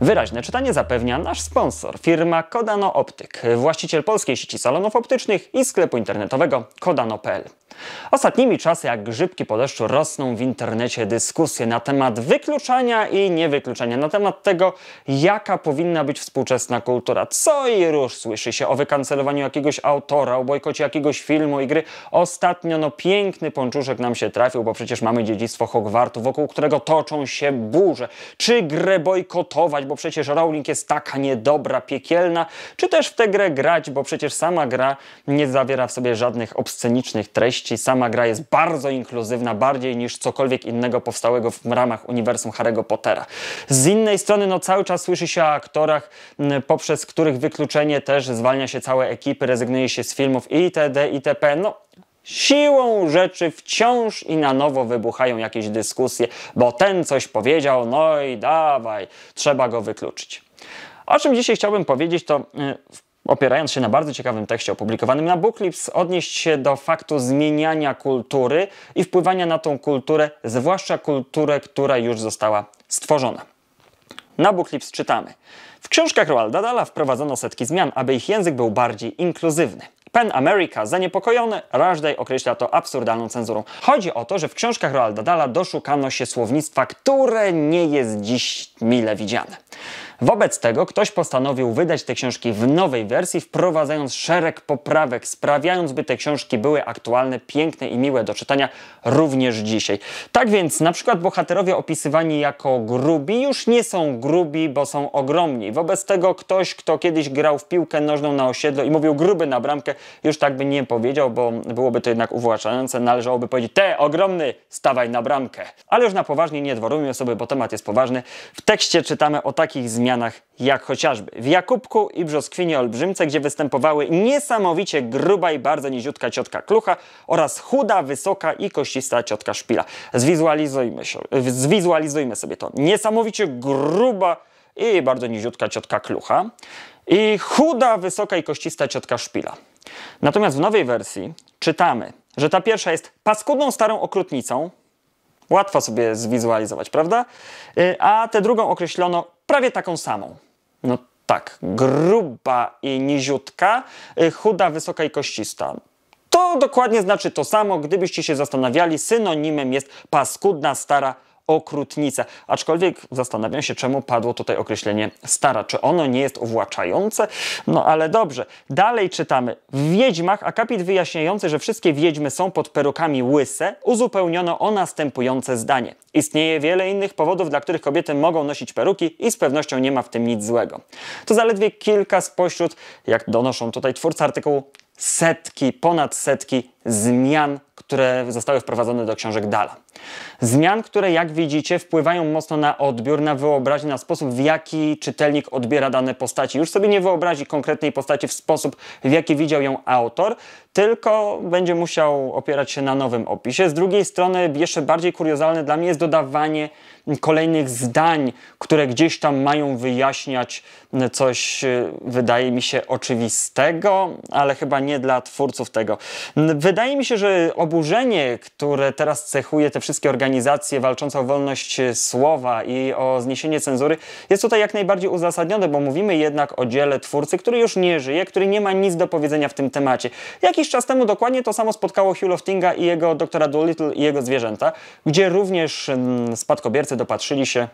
Wyraźne czytanie zapewnia nasz sponsor, firma Kodano Optyk, właściciel polskiej sieci salonów optycznych i sklepu internetowego kodano.pl. Ostatnimi czasy, jak grzybki po deszczu, rosną w internecie dyskusje na temat wykluczania i niewykluczania, na temat tego, jaka powinna być współczesna kultura. Co i róż słyszy się o wykancelowaniu jakiegoś autora, o bojkocie jakiegoś filmu i gry. Ostatnio no piękny pończuszek nam się trafił, bo przecież mamy dziedzictwo Hogwartu, wokół którego toczą się burze. Czy grę bojkotować? bo przecież Rowling jest taka niedobra, piekielna, czy też w tę grę grać, bo przecież sama gra nie zawiera w sobie żadnych obscenicznych treści, sama gra jest bardzo inkluzywna, bardziej niż cokolwiek innego powstałego w ramach uniwersum Harry'ego Pottera. Z innej strony no cały czas słyszy się o aktorach, poprzez których wykluczenie też zwalnia się całe ekipy, rezygnuje się z filmów itd. itp. No, siłą rzeczy wciąż i na nowo wybuchają jakieś dyskusje, bo ten coś powiedział, no i dawaj, trzeba go wykluczyć. O czym dzisiaj chciałbym powiedzieć, to y, opierając się na bardzo ciekawym tekście opublikowanym na Booklips, odnieść się do faktu zmieniania kultury i wpływania na tą kulturę, zwłaszcza kulturę, która już została stworzona. Na Booklips czytamy. W książkach Roalda Dala wprowadzono setki zmian, aby ich język był bardziej inkluzywny. Pen America, zaniepokojony, Rashdale określa to absurdalną cenzurą. Chodzi o to, że w książkach Roalda Dala doszukano się słownictwa, które nie jest dziś mile widziane. Wobec tego ktoś postanowił wydać te książki w nowej wersji, wprowadzając szereg poprawek, sprawiając, by te książki były aktualne, piękne i miłe do czytania również dzisiaj. Tak więc na przykład bohaterowie opisywani jako grubi już nie są grubi, bo są ogromni. Wobec tego ktoś, kto kiedyś grał w piłkę nożną na osiedlu i mówił gruby na bramkę, już tak by nie powiedział, bo byłoby to jednak uwłaczające. Należałoby powiedzieć, te ogromny, stawaj na bramkę. Ale już na poważnie nie dworujmy sobie, bo temat jest poważny. W tekście czytamy o takich zmianach, jak chociażby w Jakubku i Brzoskwinie Olbrzymce, gdzie występowały niesamowicie gruba i bardzo niziutka ciotka Klucha oraz chuda, wysoka i koścista ciotka Szpila. Zwizualizujmy, się, zwizualizujmy sobie to. Niesamowicie gruba i bardzo niziutka ciotka Klucha i chuda, wysoka i koścista ciotka Szpila. Natomiast w nowej wersji czytamy, że ta pierwsza jest paskudną starą okrutnicą, Łatwo sobie zwizualizować, prawda? Y, a tę drugą określono prawie taką samą. No tak, gruba i niziutka, y, chuda, wysoka i koścista. To dokładnie znaczy to samo, gdybyście się zastanawiali, synonimem jest paskudna, stara, okrutnica. Aczkolwiek zastanawiam się, czemu padło tutaj określenie stara. Czy ono nie jest uwłaczające. No ale dobrze. Dalej czytamy. W Wiedźmach akapit wyjaśniający, że wszystkie wiedźmy są pod perukami łyse, uzupełniono o następujące zdanie. Istnieje wiele innych powodów, dla których kobiety mogą nosić peruki i z pewnością nie ma w tym nic złego. To zaledwie kilka spośród, jak donoszą tutaj twórcy artykułu, setki, ponad setki zmian które zostały wprowadzone do książek Dala. Zmian, które jak widzicie wpływają mocno na odbiór, na wyobraźnię, na sposób w jaki czytelnik odbiera dane postaci. Już sobie nie wyobrazi konkretnej postaci w sposób w jaki widział ją autor, tylko będzie musiał opierać się na nowym opisie. Z drugiej strony jeszcze bardziej kuriozalne dla mnie jest dodawanie kolejnych zdań, które gdzieś tam mają wyjaśniać e, coś, e, wydaje mi się, oczywistego, ale chyba nie dla twórców tego. Wydaje mi się, że oburzenie, które teraz cechuje te wszystkie organizacje walczące o wolność e, słowa i o zniesienie cenzury, jest tutaj jak najbardziej uzasadnione, bo mówimy jednak o dziele twórcy, który już nie żyje, który nie ma nic do powiedzenia w tym temacie. Jakiś czas temu dokładnie to samo spotkało Hugh Loftinga i jego doktora Doolittle i jego zwierzęta, gdzie również spadkobiercy dopatrzyli się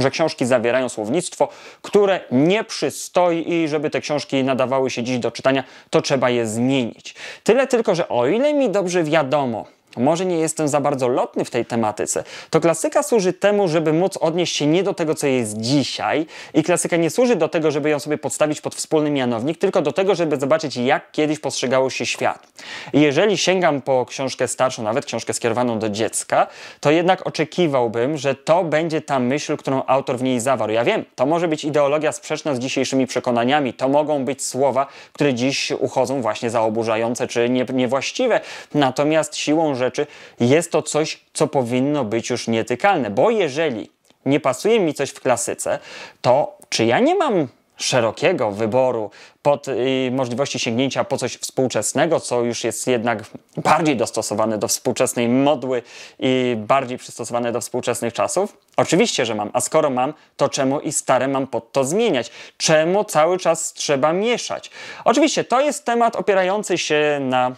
że książki zawierają słownictwo, które nie przystoi i żeby te książki nadawały się dziś do czytania, to trzeba je zmienić. Tyle tylko, że o ile mi dobrze wiadomo, może nie jestem za bardzo lotny w tej tematyce, to klasyka służy temu, żeby móc odnieść się nie do tego, co jest dzisiaj i klasyka nie służy do tego, żeby ją sobie podstawić pod wspólny mianownik, tylko do tego, żeby zobaczyć, jak kiedyś postrzegało się świat. I jeżeli sięgam po książkę starszą, nawet książkę skierowaną do dziecka, to jednak oczekiwałbym, że to będzie ta myśl, którą autor w niej zawarł. Ja wiem, to może być ideologia sprzeczna z dzisiejszymi przekonaniami, to mogą być słowa, które dziś uchodzą właśnie za oburzające czy nie, niewłaściwe, natomiast siłą rzeczy rzeczy, jest to coś, co powinno być już nietykalne. Bo jeżeli nie pasuje mi coś w klasyce, to czy ja nie mam szerokiego wyboru pod y, możliwości sięgnięcia po coś współczesnego, co już jest jednak bardziej dostosowane do współczesnej modły i bardziej przystosowane do współczesnych czasów? Oczywiście, że mam, a skoro mam, to czemu i stare mam pod to zmieniać? Czemu cały czas trzeba mieszać? Oczywiście, to jest temat opierający się na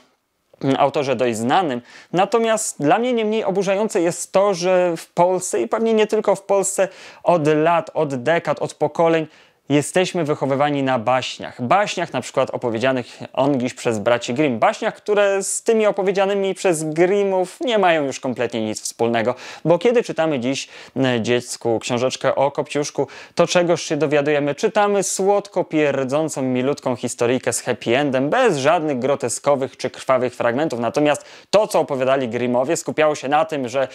Mm, autorze dość znanym. Natomiast dla mnie nie mniej oburzające jest to, że w Polsce i pewnie nie tylko w Polsce od lat, od dekad, od pokoleń jesteśmy wychowywani na baśniach. Baśniach na przykład opowiedzianych ongiś przez braci Grimm. Baśniach, które z tymi opowiedzianymi przez Grimmów nie mają już kompletnie nic wspólnego. Bo kiedy czytamy dziś e, dziecku książeczkę o Kopciuszku, to czegoż się dowiadujemy? Czytamy słodko pierdzącą, milutką historyjkę z happy endem, bez żadnych groteskowych czy krwawych fragmentów. Natomiast to, co opowiadali Grimmowie, skupiało się na tym, że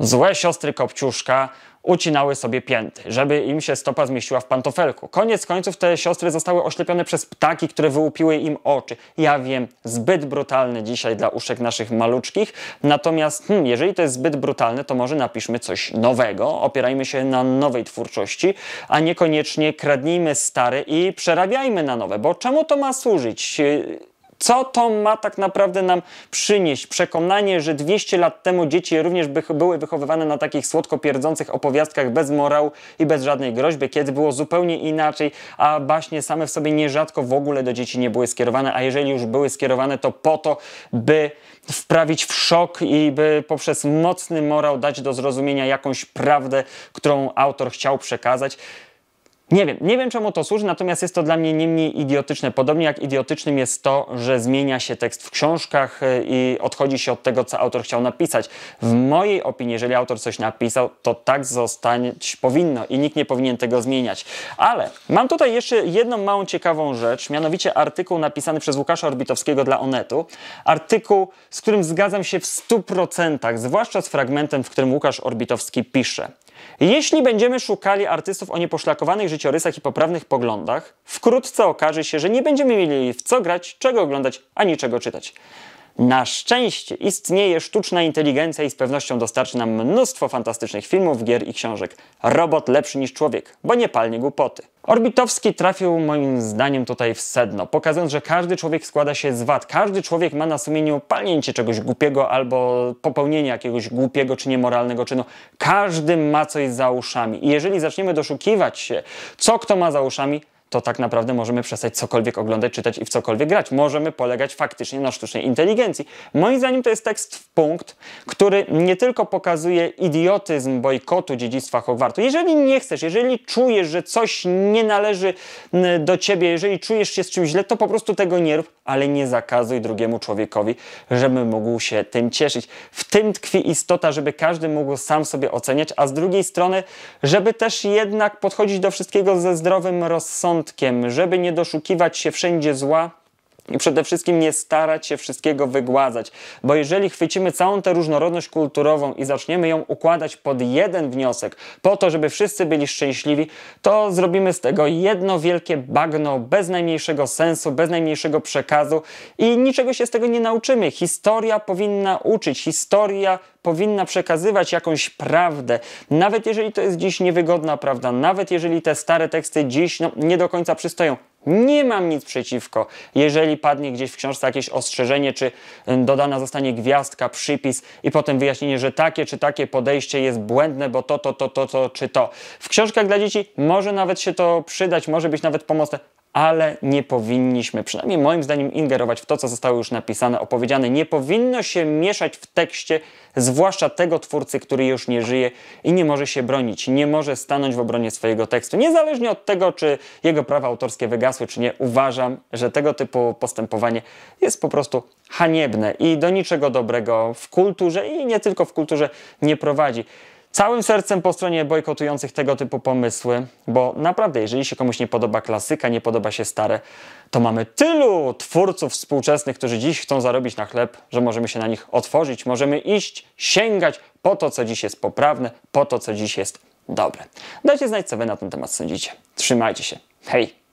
Złe siostry Kopciuszka ucinały sobie pięty, żeby im się stopa zmieściła w pantofelku. Koniec końców te siostry zostały oślepione przez ptaki, które wyłupiły im oczy. Ja wiem, zbyt brutalne dzisiaj dla uszek naszych maluczkich, natomiast hmm, jeżeli to jest zbyt brutalne, to może napiszmy coś nowego, opierajmy się na nowej twórczości, a niekoniecznie kradnijmy stare i przerabiajmy na nowe, bo czemu to ma służyć? co to ma tak naprawdę nam przynieść? Przekonanie, że 200 lat temu dzieci również by, były wychowywane na takich słodko pierdzących opowiastkach bez morału i bez żadnej groźby, kiedy było zupełnie inaczej, a baśnie same w sobie nierzadko w ogóle do dzieci nie były skierowane, a jeżeli już były skierowane, to po to, by wprawić w szok i by poprzez mocny morał dać do zrozumienia jakąś prawdę, którą autor chciał przekazać. Nie wiem, nie wiem czemu to służy, natomiast jest to dla mnie niemniej idiotyczne. Podobnie jak idiotycznym jest to, że zmienia się tekst w książkach e, i odchodzi się od tego, co autor chciał napisać. W mojej opinii, jeżeli autor coś napisał, to tak zostać powinno i nikt nie powinien tego zmieniać. Ale mam tutaj jeszcze jedną małą ciekawą rzecz, mianowicie artykuł napisany przez Łukasza Orbitowskiego dla Onetu. Artykuł, z którym zgadzam się w 100%, zwłaszcza z fragmentem, w którym Łukasz Orbitowski pisze. Jeśli będziemy szukali artystów o nieposzlakowanych życiorysach i poprawnych poglądach, wkrótce okaże się, że nie będziemy mieli w co grać, czego oglądać ani czego czytać. Na szczęście istnieje sztuczna inteligencja i z pewnością dostarczy nam mnóstwo fantastycznych filmów, gier i książek. Robot lepszy niż człowiek, bo nie palnie głupoty. Orbitowski trafił moim zdaniem tutaj w sedno, pokazując, że każdy człowiek składa się z wad. Każdy człowiek ma na sumieniu palnięcie czegoś głupiego albo popełnienie jakiegoś głupiego czy niemoralnego czynu. Każdy ma coś za uszami. I jeżeli zaczniemy doszukiwać się, co kto ma za uszami, to tak naprawdę możemy przestać cokolwiek oglądać, czytać i w cokolwiek grać. Możemy polegać faktycznie na sztucznej inteligencji. Moim zdaniem to jest tekst w punkt, który nie tylko pokazuje idiotyzm bojkotu dziedzictwa Hogwartu. Jeżeli nie chcesz, jeżeli czujesz, że coś nie należy do ciebie, jeżeli czujesz się z czymś źle, to po prostu tego nie rób, ale nie zakazuj drugiemu człowiekowi, żeby mógł się tym cieszyć. W tym tkwi istota, żeby każdy mógł sam sobie oceniać, a z drugiej strony, żeby też jednak podchodzić do wszystkiego ze zdrowym rozsądkiem rozsądkiem, żeby nie doszukiwać się wszędzie zła, i przede wszystkim nie starać się wszystkiego wygładzać, bo jeżeli chwycimy całą tę różnorodność kulturową i zaczniemy ją układać pod jeden wniosek, po to, żeby wszyscy byli szczęśliwi, to zrobimy z tego jedno wielkie bagno bez najmniejszego sensu, bez najmniejszego przekazu i niczego się z tego nie nauczymy. Historia powinna uczyć, historia powinna przekazywać jakąś prawdę, nawet jeżeli to jest dziś niewygodna prawda, nawet jeżeli te stare teksty dziś no, nie do końca przystoją. Nie mam nic przeciwko, jeżeli padnie gdzieś w książce jakieś ostrzeżenie, czy y, dodana zostanie gwiazdka, przypis i potem wyjaśnienie, że takie czy takie podejście jest błędne, bo to, to, to, to, to czy to. W książkach dla dzieci może nawet się to przydać, może być nawet pomocne, ale nie powinniśmy, przynajmniej moim zdaniem, ingerować w to, co zostało już napisane, opowiedziane. Nie powinno się mieszać w tekście, zwłaszcza tego twórcy, który już nie żyje i nie może się bronić, nie może stanąć w obronie swojego tekstu. Niezależnie od tego, czy jego prawa autorskie wygasły, czy nie, uważam, że tego typu postępowanie jest po prostu haniebne i do niczego dobrego w kulturze i nie tylko w kulturze nie prowadzi. Całym sercem po stronie bojkotujących tego typu pomysły, bo naprawdę, jeżeli się komuś nie podoba klasyka, nie podoba się stare, to mamy tylu twórców współczesnych, którzy dziś chcą zarobić na chleb, że możemy się na nich otworzyć, możemy iść, sięgać po to, co dziś jest poprawne, po to, co dziś jest dobre. Dajcie znać, co wy na ten temat sądzicie. Trzymajcie się. Hej!